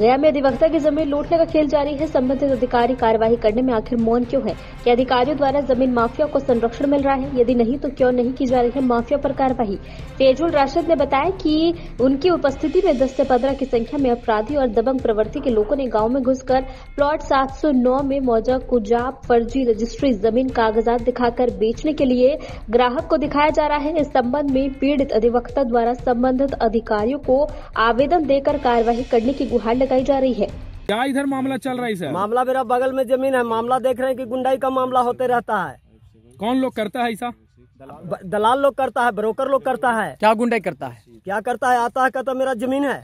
गया में अधिवक्ता की जमीन लूटने का खेल जारी है संबंधित अधिकारी कार्यवाही करने में आखिर मौन क्यों है क्या अधिकारियों द्वारा जमीन माफिया को संरक्षण मिल रहा है यदि नहीं तो क्यों नहीं की जा रही है माफिया पर कार्यवाही तेजुल राशिद ने बताया कि उनकी उपस्थिति में दस से पंद्रह की संख्या में अपराधी और दबंग प्रवृत्ति के लोगों ने गाँव में घुसकर प्लॉट सात में मौजा कुजाब फर्जी रजिस्ट्री जमीन कागजात दिखाकर बेचने के लिए ग्राहक को दिखाया जा रहा है इस संबंध में पीड़ित अधिवक्ता द्वारा संबंधित अधिकारियों को आवेदन देकर कार्यवाही करने की गुहार लगाई जा रही है क्या इधर मामला चल रहा है सर मामला मेरा बगल में जमीन है मामला देख रहे हैं कि गुंडाई का मामला होते रहता है कौन लोग करता है ऐसा दलाल लोग करता है ब्रोकर लोग करता है क्या गुंडाई करता है क्या करता है आता है कहता मेरा जमीन है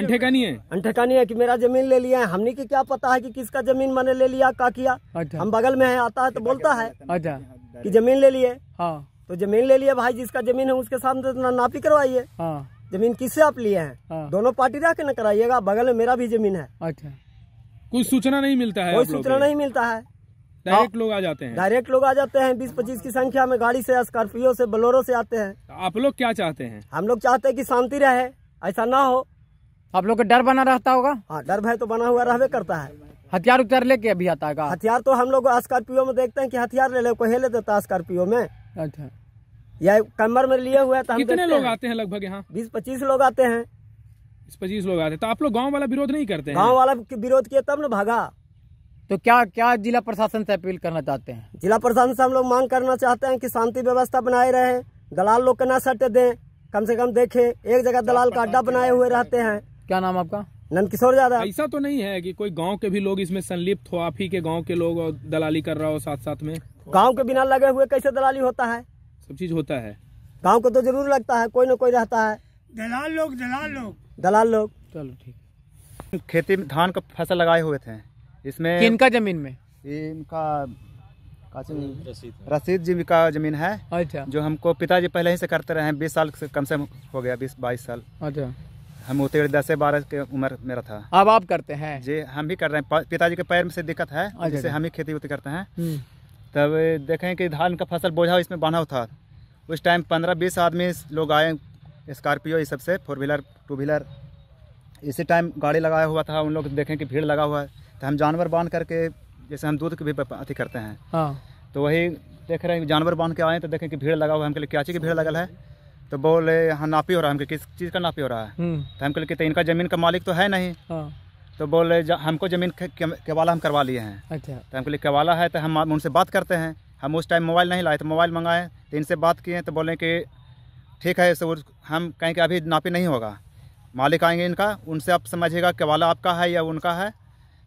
अंठेकानी है अंठेकानी है कि मेरा जमीन ले लिया है हमने की क्या पता है कि किसका जमीन मैंने ले लिया का किया अच्छा। हम बगल में है आता है तो बोलता है अच्छा कि जमीन ले लिए हाँ तो जमीन ले लिए भाई जिसका जमीन है उसके सामने तो नापी करवाइए हाँ जमीन किससे आप लिए हैं हाँ। दोनों पार्टी रह के न कराइएगा बगल में मेरा भी जमीन है अच्छा कोई सूचना नहीं मिलता है कोई सूचना नहीं मिलता है डायरेक्ट लोग आ जाते हैं डायरेक्ट लोग आ जाते हैं बीस पच्चीस की संख्या में गाड़ी से स्कॉर्पियो से बलोरो से आते हैं आप लोग क्या चाहते हैं हम लोग चाहते हैं कि शांति रहे ऐसा ना हो आप लोग का डर बना रहता होगा हाँ डर भाई तो बना हुआ रहे करता है हथियार उतर लेके अभी आता है हथियार तो हम लोग स्कॉर्पियो में देखते हैं कि हथियार ले ले को ले देता स्कॉर्पियो में अच्छा या कमर में लिए हुआ है तो हम कितने लोग आते हैं लगभग यहाँ बीस पच्चीस लोग आते हैं बीस पच्चीस लोग आते हैं तो आप लोग गाँव वाला विरोध नहीं करते गाँव वाला विरोध किया तब न भागा तो क्या क्या जिला प्रशासन से अपील करना चाहते हैं जिला प्रशासन से हम लोग मांग करना चाहते हैं कि शांति व्यवस्था बनाए रहे दलाल लोग ना सट दे कम से कम देखे एक जगह दलाल का अड्डा बनाए हुए रहते हैं क्या नाम आपका नंद किशोर यादव ऐसा तो नहीं है कि कोई गांव के भी लोग इसमें संलिप्त हो आप ही के गांव के लोग दलाली कर रहा हो साथ साथ में गांव के बिना लगे हुए कैसे दलाली होता है सब चीज होता है गाँव को तो जरूर लगता है कोई ना कोई रहता है दलाल लोग दलाल लोग दलाल लोग चलो ठीक खेती में धान का फसल लगाए हुए थे इसमें इनका जमीन में इनका रसीद जी का जमीन है अच्छा जो हमको पिताजी पहले ही से करते रहे हैं बीस साल से कम से हो गया बीस बाईस साल अच्छा हम होते हुए दस से बारह की उम्र मेरा था अब आप करते हैं जी हम भी कर रहे हैं पिताजी के पैर में से दिक्कत है अच्छा, जैसे अच्छा। हम ही खेती वेती करते हैं हम्म। तब देखें कि धान का फसल बोझा इसमें बांधा था उस टाइम पंद्रह बीस आदमी लोग आए स्कॉर्पियो ये सबसे फोर व्हीलर टू व्हीलर इसी टाइम गाड़ी लगाया हुआ था उन लोग देखें कि भीड़ लगा हुआ है तो हम जानवर बांध करके जैसे हम दूध की भी अति करते हैं हाँ। तो वही देख रहे हैं जानवर बांध के आए तो देखें कि भीड़ लगा हुआ है हम कहें क्या चीज़ की भीड़ लगल है तो बोले यहाँ नापी हो रहा है हमके किस चीज़ का नापी हो रहा है हम्म। तो हम लिए कि इनका ज़मीन का मालिक तो है नहीं हाँ। तो बोले हमको ज़मीन केवाला हम करवा लिए हैं अच्छा तो हमको लिए केवाला है तो हम उनसे बात करते हैं हम उस टाइम मोबाइल नहीं लाए तो मोबाइल मंगाए तो इनसे बात किए तो बोले कि ठीक है सब हम कहें कि अभी नापी नहीं होगा मालिक आएंगे इनका उनसे आप समझिएगा केवाला आपका है या उनका है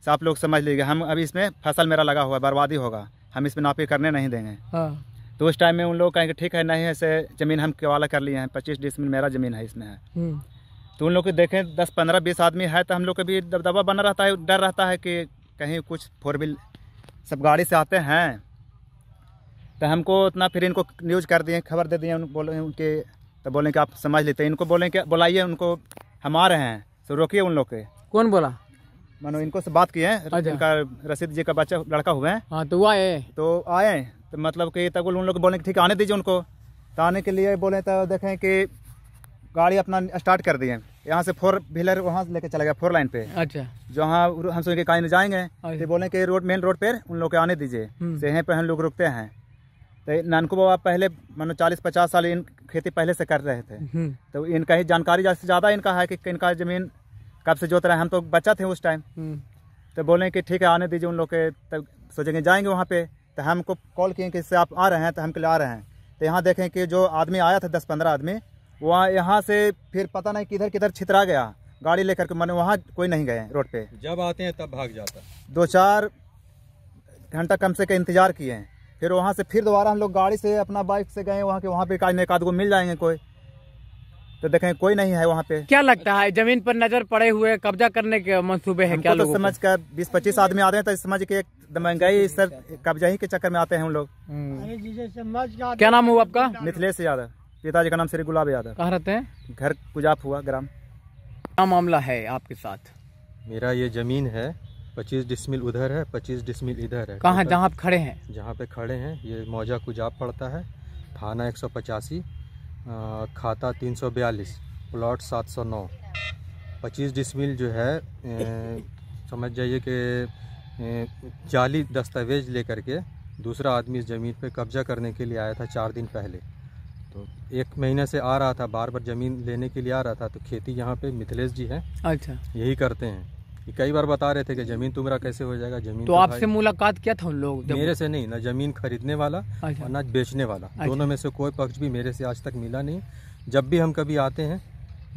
तो आप लोग समझ लीजिए हम अभी इसमें फसल मेरा लगा हुआ है बर्बादी होगा हम इसमें नापी करने नहीं देंगे हाँ। तो उस टाइम में उन लोग कहेंगे ठीक है नहीं ऐसे ज़मीन हम केवाला कर लिए हैं पच्चीस डिसमिल मेरा ज़मीन है इसमें है हम्म। तो उन लोग के देखें दस पंद्रह बीस आदमी है तो हम लोग का भी दबदबा बना रहता है डर रहता है कि कहीं कुछ फोर व्हील सब गाड़ी से आते हैं तो हमको उतना फिर इनको न्यूज कर दिए खबर दे दिए बोले उनके तो बोलें कि आप समझ लेते हैं इनको बोलें कि बुलाइए उनको हम आ रहे हैं तो रोकिए उन लोग के कौन बोला मानो इनको से बात किए हैं अच्छा। इनका रसीद जी का बच्चा लड़का हुए हैं हाँ तो वो आए तो आए तो मतलब कि तब उन लोग बोले ठीक आने दीजिए उनको तो आने के लिए बोले तो देखें कि गाड़ी अपना स्टार्ट कर दिए यहाँ से फोर व्हीलर वहाँ लेके चला गया फोर लाइन पे अच्छा जहाँ हम सोचे कहीं जाएंगे अच्छा। तो बोले कि रोड मेन रोड पर उन लोग के आने दीजिए हम्म। तो यहीं पर हम लोग रुकते हैं तो नानकू बाबा पहले मानो चालीस पचास साल इन खेती पहले से कर रहे थे हम्म। तो इनका ही जानकारी से ज़्यादा इनका है कि इनका ज़मीन कब से जोत रहे हैं हम तो बच्चा थे उस टाइम हम्म। तो बोले कि ठीक है आने दीजिए उन लोग के तब तो सोचेंगे जाएंगे वहाँ पे तो हमको कॉल किए कि इससे आप आ रहे हैं तो हम के लिए आ रहे हैं तो यहाँ देखें कि जो आदमी आया था दस पंद्रह आदमी वहाँ यहाँ से फिर पता नहीं किधर किधर छितरा गया गाड़ी लेकर के मैंने वहाँ कोई नहीं गए रोड पे जब आते हैं तब भाग जाता दो चार घंटा कम से कम इंतज़ार किए हैं फिर वहाँ से फिर दोबारा हम लोग गाड़ी से अपना बाइक से गए वहाँ के वहाँ पे काज एक मिल जाएंगे कोई तो देखें कोई नहीं है वहाँ पे क्या लगता है जमीन पर नजर पड़े हुए कब्जा करने के मनसूबे हैं क्या तो समझ कर बीस पच्चीस आदमी आते हैं तो समझ के महंगाई सर कब्जा ही के चक्कर में आते हैं हम लोग हम्म। क्या नाम हुआ आपका मिथिलेश यादव पिताजी का नाम श्री गुलाब यादव कहाँ रहते हैं घर कुजाप हुआ ग्राम क्या मामला है आपके साथ मेरा ये जमीन है पच्चीस डिसमिल उधर है पच्चीस डिसमिल इधर है कहाँ जहाँ आप खड़े हैं जहाँ पे खड़े हैं ये मौजा कुजाप पड़ता है थाना एक सौ पचासी खाता तीन सौ बयालीस प्लॉट सात सौ नौ पच्चीस डिसमिल जो है ए, समझ जाइए कि जाली दस्तावेज लेकर के दूसरा आदमी इस ज़मीन पे कब्जा करने के लिए आया था चार दिन पहले तो एक महीने से आ रहा था बार बार ज़मीन लेने के लिए आ रहा था तो खेती यहाँ पे मिथिलेश जी है अच्छा यही करते हैं कई बार बता रहे थे कि जमीन तुम्हारा कैसे हो जाएगा जमीन तो, तो आपसे मुलाकात किया था उन लोग मेरे से नहीं ना जमीन खरीदने वाला अच्छा। और ना बेचने वाला अच्छा। दोनों में से कोई पक्ष भी मेरे से आज तक मिला नहीं जब भी हम कभी आते हैं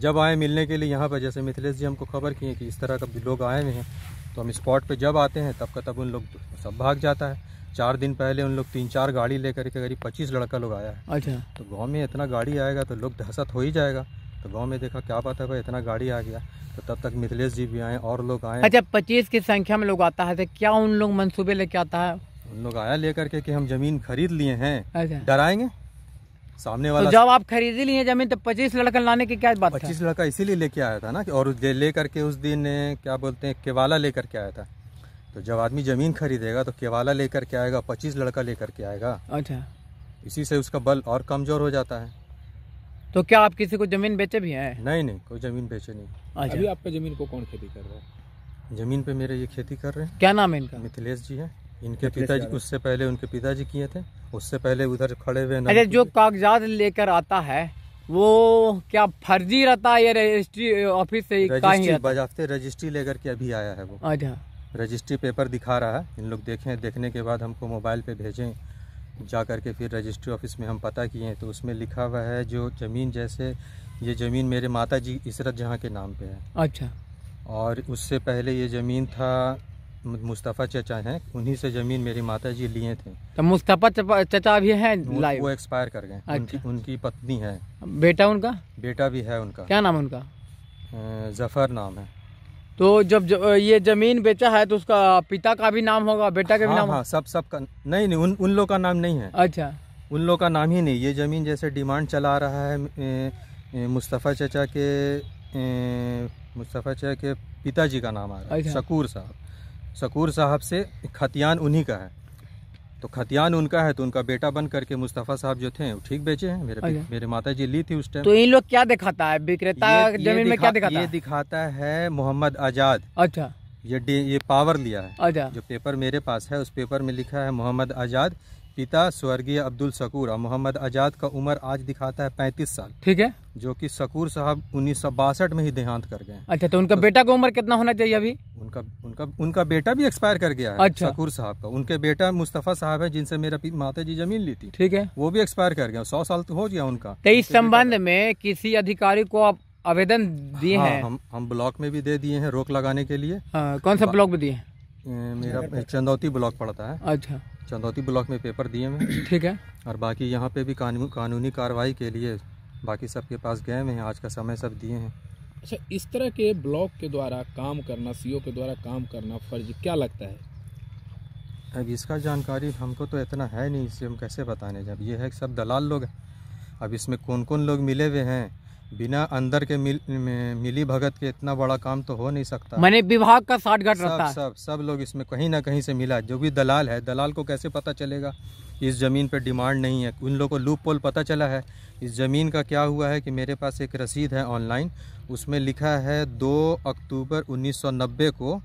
जब आए मिलने के लिए यहाँ पर जैसे मिथिलेश जी हमको खबर किए कि इस तरह का लोग आए हुए हैं तो हम स्पॉट पे जब आते हैं तब का तब उन लोग सब भाग जाता है चार दिन पहले उन लोग तीन चार गाड़ी लेकर के करीब पच्चीस लड़का लोग आया है अच्छा तो गाँव में इतना गाड़ी आएगा तो लोग दहशत हो ही जाएगा तो गाँव में देखा क्या बात है भाई इतना गाड़ी आ गया तो तब तक मिथिलेश जी भी आए और लोग आए अच्छा पच्चीस की संख्या में लोग आता है तो क्या उन लोग मनसूबे लेके आता है उन लोग आया लेकर के हम जमीन खरीद लिए हैं अच्छा। डराएंगे सामने तो वाला तो जब आप ही लिए जमीन तो पच्चीस लड़का लाने की क्या बात पच्चीस लड़का इसीलिए लेके आया था ना और लेकर के उस दिन क्या बोलते हैं केवाला लेकर के आया था तो जब आदमी ज़मीन खरीदेगा तो केवाला लेकर के आएगा पच्चीस लड़का लेकर के आएगा अच्छा इसी से उसका बल और कमज़ोर हो जाता है तो क्या आप किसी को ज़मीन बेचे भी हैं नहीं नहीं कोई ज़मीन बेचे नहीं अच्छा। अभी आपके ज़मीन को कौन खेती कर रहा है ज़मीन पे मेरे ये खेती कर रहे हैं क्या नाम है इनका मिथिलेश जी है इनके पिताजी उससे पहले उनके पिताजी किए थे उससे पहले उधर खड़े हुए अरे अच्छा, जो कागजात लेकर आता है वो क्या फर्जी रहता है या रजिस्ट्री ऑफिस से रजिस्ट्री रजिस्ट्री लेकर के अभी आया है वो अच्छा रजिस्ट्री पेपर दिखा रहा है इन लोग देखें देखने के बाद हमको मोबाइल पे भेजें जा कर के फिर रजिस्ट्री ऑफिस में हम पता किए तो उसमें लिखा हुआ है जो ज़मीन जैसे ये ज़मीन मेरे माता जी इसरत जहाँ के नाम पे है अच्छा और उससे पहले ये ज़मीन था मुस्तफ़ा चचा हैं उन्हीं से ज़मीन मेरी माता जी लिए थे तो मुस्तफ़ा चचा भी हैं वो एक्सपायर कर गए अच्छा। उनकी, उनकी पत्नी है बेटा उनका बेटा भी है उनका क्या नाम उनका जफ़र नाम है तो जब, जब ये जमीन बेचा है तो उसका पिता का भी नाम होगा बेटा का भी हाँ, नाम हाँ, सब सब का नहीं नहीं उन उन लोग का नाम नहीं है अच्छा उन लोग का नाम ही नहीं ये जमीन जैसे डिमांड चला रहा है मुस्तफ़ा चचा के मुस्तफ़ा चचा के पिताजी का नाम आ रहा है अच्छा। शकूर साहब शकूर साहब से खतियान उन्हीं का है तो खतियान उनका है तो उनका बेटा बन करके मुस्तफ़ा साहब जो थे ठीक बेचे हैं मेरे अच्छा। मेरे माता जी ली थी उस टाइम तो इन लोग क्या दिखाता है विक्रेता जमीन में क्या दिखाता ये दिखाता है मोहम्मद आजाद अच्छा ये ये पावर लिया है अच्छा जो पेपर मेरे पास है उस पेपर में लिखा है मोहम्मद आजाद पिता स्वर्गीय अब्दुल शकूर और मोहम्मद आजाद का उम्र आज दिखाता है पैंतीस साल ठीक है जो कि शकूर साहब उन्नीस में ही देहांत कर गए अच्छा तो उनका तो बेटा का उम्र कितना होना चाहिए अभी उनका उनका उनका बेटा भी एक्सपायर कर गया है अच्छा। शकूर साहब का उनके बेटा मुस्तफा साहब है जिनसे मेरा माता जी जमीन ली थी ठीक है वो भी एक्सपायर कर गया सौ साल तो हो गया उनका तो इस संबंध में किसी अधिकारी को आप आवेदन दिए हाँ, हैं हम हम ब्लॉक में भी दे दिए हैं रोक लगाने के लिए हाँ, कौन सा ब्लॉक में दिए हैं मेरा चंदौती ब्लॉक पड़ता है अच्छा चंदौती ब्लॉक में पेपर दिए हैं ठीक है और बाकी यहाँ पे भी कानू, कानूनी कार्रवाई के लिए बाकी सबके पास गए हुए हैं आज का समय सब दिए हैं अच्छा इस तरह के ब्लॉक के द्वारा काम करना सीओ के द्वारा काम करना फर्ज क्या लगता है अब इसका जानकारी हमको तो इतना है नहीं इसे हम कैसे बताने जब ये है सब दलाल लोग अब इसमें कौन कौन लोग मिले हुए हैं बिना अंदर के मिल, मिली भगत के इतना बड़ा काम तो हो नहीं सकता मैंने विभाग का साठ घट रहा सब सब लोग इसमें कहीं ना कहीं से मिला जो भी दलाल है दलाल को कैसे पता चलेगा इस ज़मीन पर डिमांड नहीं है उन लोगों को लूप पोल पता चला है इस ज़मीन का क्या हुआ है कि मेरे पास एक रसीद है ऑनलाइन उसमें लिखा है दो अक्टूबर उन्नीस को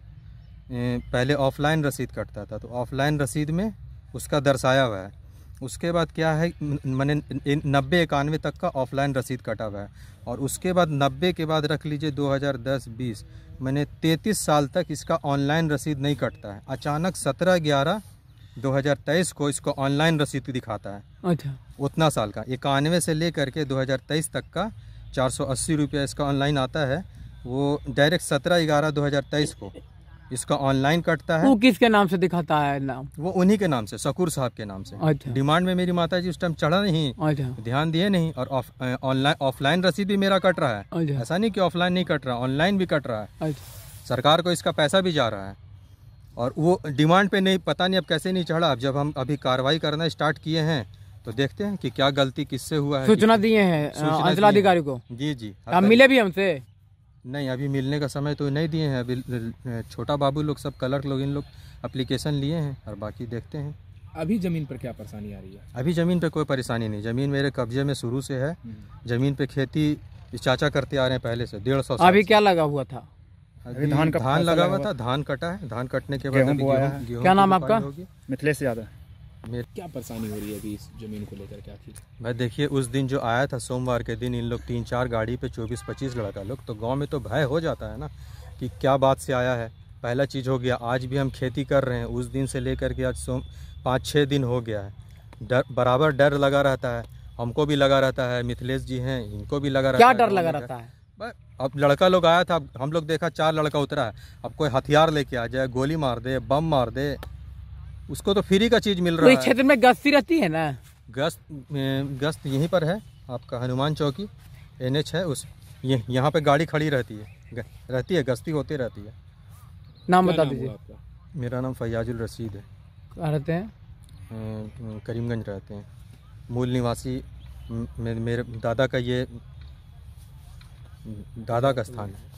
पहले ऑफलाइन रसीद कटता था तो ऑफलाइन रसीद में उसका दर्शाया हुआ है उसके बाद क्या है मैंने नब्बे इक्यानवे तक का ऑफलाइन रसीद कटा हुआ है और उसके बाद नब्बे के बाद रख लीजिए 2010 20 मैंने 33 साल तक इसका ऑनलाइन रसीद नहीं कटता है अचानक 17 ग्यारह 2023 को इसको ऑनलाइन रसीद दिखाता है अच्छा उतना साल का इक्यानवे से ले करके 2023 तक का चार सौ इसका ऑनलाइन आता है वो डायरेक्ट सत्रह ग्यारह तेईस को इसका ऑनलाइन कटता है वो किसके नाम से दिखाता है नाम वो उन्हीं के नाम से सकूर साहब के नाम से अच्छा। डिमांड में मेरी माता जी उस टाइम चढ़ा नहीं अच्छा। ध्यान दिए नहीं और ऑनलाइन ऑफलाइन रसीद भी मेरा कट रहा है अच्छा। ऐसा नहीं कि ऑफलाइन नहीं कट रहा ऑनलाइन भी कट रहा है अच्छा। सरकार को इसका पैसा भी जा रहा है और वो डिमांड पे नहीं पता नहीं अब कैसे नहीं चढ़ा अब जब हम अभी कार्रवाई करना स्टार्ट किए हैं तो देखते हैं कि क्या गलती किससे हुआ है सूचना दिए हैं अंचलाधिकारी को जी जी मिले भी हमसे नहीं अभी मिलने का समय तो नहीं दिए हैं अभी छोटा बाबू लोग सब कलर लोग इन लोग अप्लीकेशन लिए हैं और बाकी देखते हैं अभी ज़मीन पर क्या परेशानी आ रही है अभी ज़मीन पर कोई परेशानी नहीं ज़मीन मेरे कब्जे में शुरू से है हम्म। ज़मीन पर खेती चाचा करते आ रहे हैं पहले से डेढ़ सौ अभी क्या लगा हुआ था धान का धान लगा हुआ था धान कटा है धान कटने के बाद क्या नाम आपका मिथिलेश यादव मेरे क्या परेशानी हो रही है अभी इस ज़मीन को लेकर क्या चीज़ भाई देखिए उस दिन जो आया था सोमवार के दिन इन लोग तीन चार गाड़ी पे चौबीस पच्चीस लड़का लोग तो गांव में तो भय हो जाता है ना कि क्या बात से आया है पहला चीज़ हो गया आज भी हम खेती कर रहे हैं उस दिन से लेकर के आज सोम पाँच छः दिन हो गया है डर बराबर डर लगा रहता है हमको भी लगा रहता है मिथिलेश जी हैं इनको भी लगा रहता है क्या डर लगा रहता है अब लड़का लोग आया था हम लोग देखा चार लड़का उतरा है अब कोई हथियार लेके आ जाए गोली मार दे बम मार दे उसको तो फ्री का चीज मिल रहा तो है क्षेत्र में गश्ती रहती है ना गश्त गश्त यहीं पर है आपका हनुमान चौकी एन एच है उस यह, यहाँ पे गाड़ी खड़ी रहती है रहती है गश्ती होती रहती है नाम बता दीजिए मेरा नाम फयाजुल रशीद है कहाँ रहते हैं करीमगंज रहते हैं मूल निवासी मेरे दादा का ये दादा का स्थान है